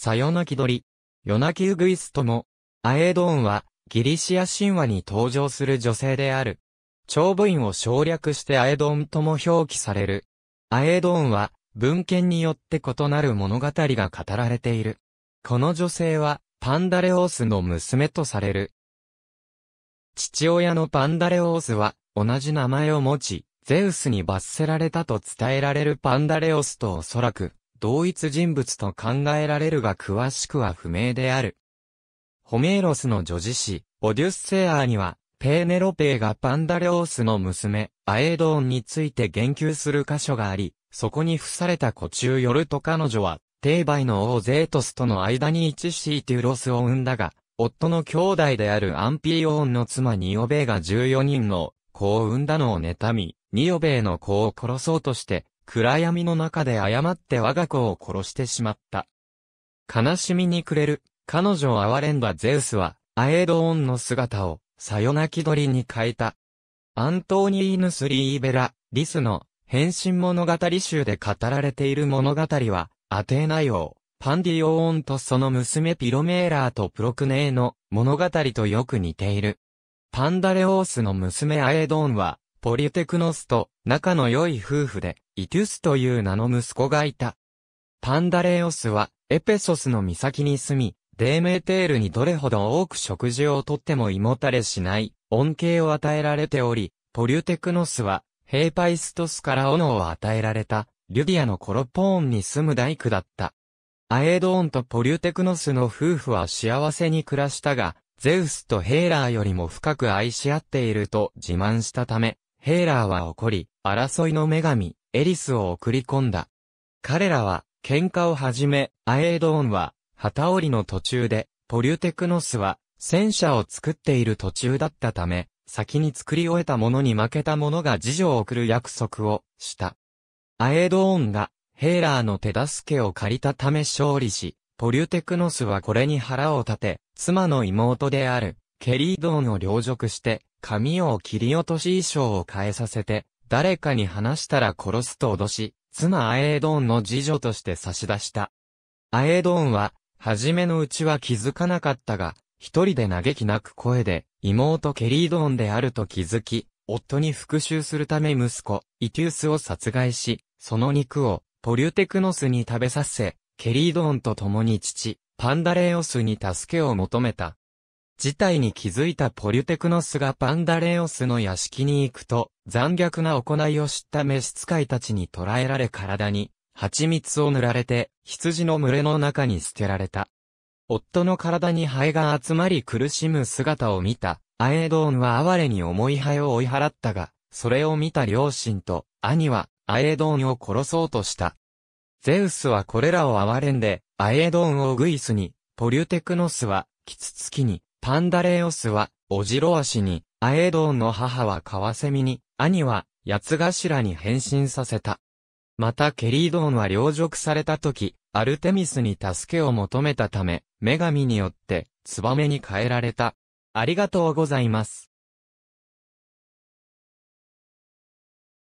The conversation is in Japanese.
さよなき鳥、夜泣きウグイスとも、アエドーンは、ギリシア神話に登場する女性である。長部員を省略してアエドーンとも表記される。アエドーンは、文献によって異なる物語が語られている。この女性は、パンダレオースの娘とされる。父親のパンダレオースは、同じ名前を持ち、ゼウスに罰せられたと伝えられるパンダレオスとおそらく、同一人物と考えられるが詳しくは不明である。ホメーロスの女子詩、オデュッセアーには、ペーネロペーがパンダレオースの娘、アエドーンについて言及する箇所があり、そこに付された古中よると彼女は、テーバイの王ゼートスとの間に一シーテュロスを産んだが、夫の兄弟であるアンピーオーンの妻ニオベーが14人の子を産んだのを妬み、ニオベーの子を殺そうとして、暗闇の中で誤って我が子を殺してしまった。悲しみに暮れる、彼女を憐れんだゼウスは、アエドオンの姿を、さよなき鳥に変えた。アントニーヌス・リーベラ、リスの、変身物語集で語られている物語は、アテーナ王、パンディオーンとその娘ピロメーラーとプロクネーの物語とよく似ている。パンダレオースの娘アエドーンは、ポリテクノスと仲の良い夫婦で、イテュスという名の息子がいた。パンダレオスは、エペソスの岬に住み、デーメーテールにどれほど多く食事をとっても胃もたれしない、恩恵を与えられており、ポリュテクノスは、ヘーパイストスから斧を与えられた、リュディアのコロポーンに住む大工だった。アエドーンとポリュテクノスの夫婦は幸せに暮らしたが、ゼウスとヘーラーよりも深く愛し合っていると自慢したため、ヘーラーは怒り、争いの女神、エリスを送り込んだ。彼らは、喧嘩をはじめ、アエードーンは、旗織りの途中で、ポリュテクノスは、戦車を作っている途中だったため、先に作り終えた者に負けた者が辞書を送る約束をした。アエドーンがヘーラーの手助けを借りたため勝利し、ポリュテクノスはこれに腹を立て、妻の妹であるケリードーンを領辱して、髪を切り落とし衣装を変えさせて、誰かに話したら殺すと脅し、妻アエードーンの次女として差し出した。アエードーンは、初めのうちは気づかなかったが、一人で嘆き泣く声で、妹ケリードーンであると気づき、夫に復讐するため息子、イティウスを殺害し、その肉を、ポリュテクノスに食べさせ、ケリードーンと共に父、パンダレオスに助けを求めた。事態に気づいたポリュテクノスがパンダレオスの屋敷に行くと、残虐な行いを知った召使いたちに捕らえられ体に、蜂蜜を塗られて、羊の群れの中に捨てられた。夫の体にハエが集まり苦しむ姿を見た、アエドーンは哀れに重いハエを追い払ったが、それを見た両親と、兄は、アエドーンを殺そうとした。ゼウスはこれらを憐れんで、アエドーンをグイスに、ポリュテクノスは、キツツキに、パンダレオスは、オジロワシに、アエドーンの母はカワセミに、兄は、ヤツガシラに変身させた。またケリードーンは領辱された時、アルテミスに助けを求めたため、女神によって、ツバメに変えられた。ありがとうございます。